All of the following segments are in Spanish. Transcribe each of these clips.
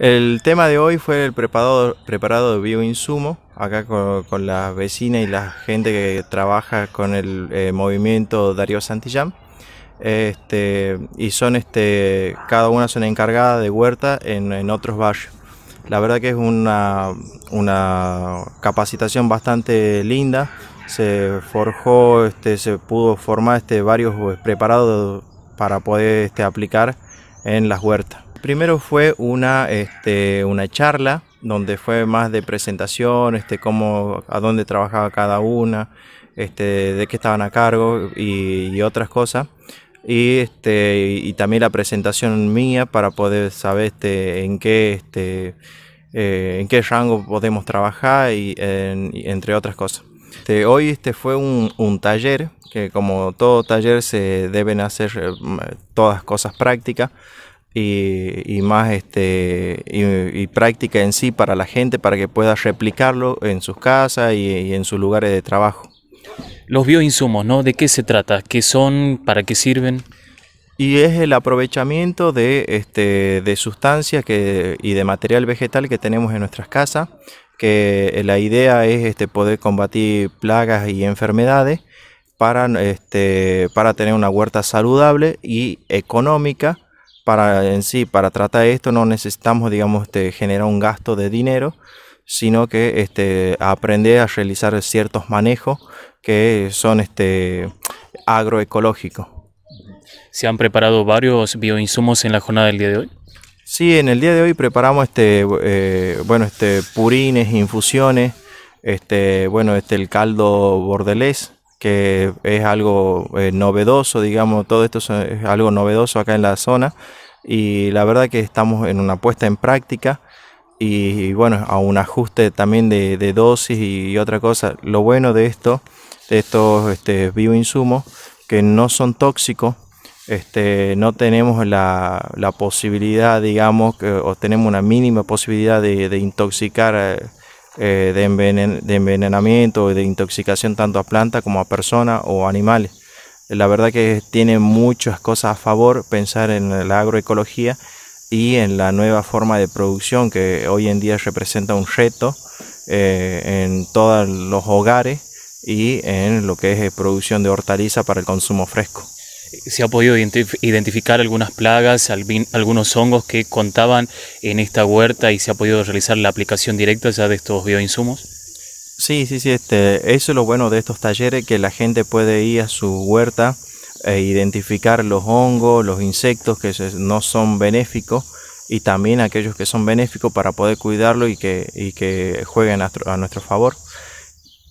El tema de hoy fue el preparado, de bioinsumo, acá con, las vecinas y la gente que trabaja con el eh, movimiento Darío Santillán. Este, y son este, cada una son encargadas de huerta en, otros barrios. La verdad que es una, capacitación bastante linda. Se forjó, este, se pudo formar varios pues, preparados para poder aplicar en las huertas. Primero fue una, este, una charla donde fue más de presentación, este, cómo, a dónde trabajaba cada una, este, de qué estaban a cargo y, otras cosas. Y, este, y también la presentación mía para poder saber este, en qué este, eh, en qué rango podemos trabajar y, entre otras cosas. Este, hoy este fue un, taller que como todo taller se deben hacer eh, todas cosas prácticas, y, más este, y, práctica en sí para la gente, para que pueda replicarlo en sus casas y, en sus lugares de trabajo. Los bioinsumos, ¿no? ¿De qué se trata? ¿Qué son? ¿Para qué sirven? Y es el aprovechamiento de, este, de sustancias y de material vegetal que tenemos en nuestras casas, que eh, la idea es este, poder combatir plagas y enfermedades este, para tener una huerta saludable y económica para en sí, para tratar esto no necesitamos, digamos, este, generar un gasto de dinero, sino que este, aprender a realizar ciertos manejos que son este, agroecológicos. ¿Se han preparado varios bioinsumos en la jornada del día de hoy? Sí, en el día de hoy preparamos este, eh, bueno, este, purines, infusiones, este, bueno, este, el caldo bordelés, que es algo eh, novedoso, digamos, todo esto es algo novedoso acá en la zona y la verdad que estamos en una puesta en práctica y, bueno, a un ajuste también de, dosis y, otra cosa. Lo bueno de esto, de estos este, bioinsumos, que no son tóxicos, este, no tenemos la, posibilidad, digamos, o tenemos una mínima posibilidad de intoxicar eh, eh, de, envenenamiento y de intoxicación tanto a plantas como a personas o animales. La verdad que tiene muchas cosas a favor pensar en la agroecología y en la nueva forma de producción que hoy en día representa un reto eh, en todos los hogares y en lo que es eh, producción de hortaliza para el consumo fresco se ha podido identificar algunas plagas, algunos hongos que contaban en esta huerta y se ha podido realizar la aplicación directa ya de estos bioinsumos? Sí, sí, sí, este, eso es lo bueno de estos talleres, que la gente puede ir a su huerta e identificar los hongos, los insectos que no son benéficos y también aquellos que son benéficos para poder cuidarlo y que, jueguen a, nuestro favor.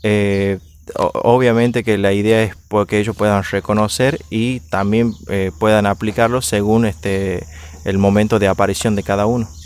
Eh, obviamente que la idea es pues, que ellos puedan reconocer y también eh, puedan aplicarlo según este, el momento de aparición de cada uno.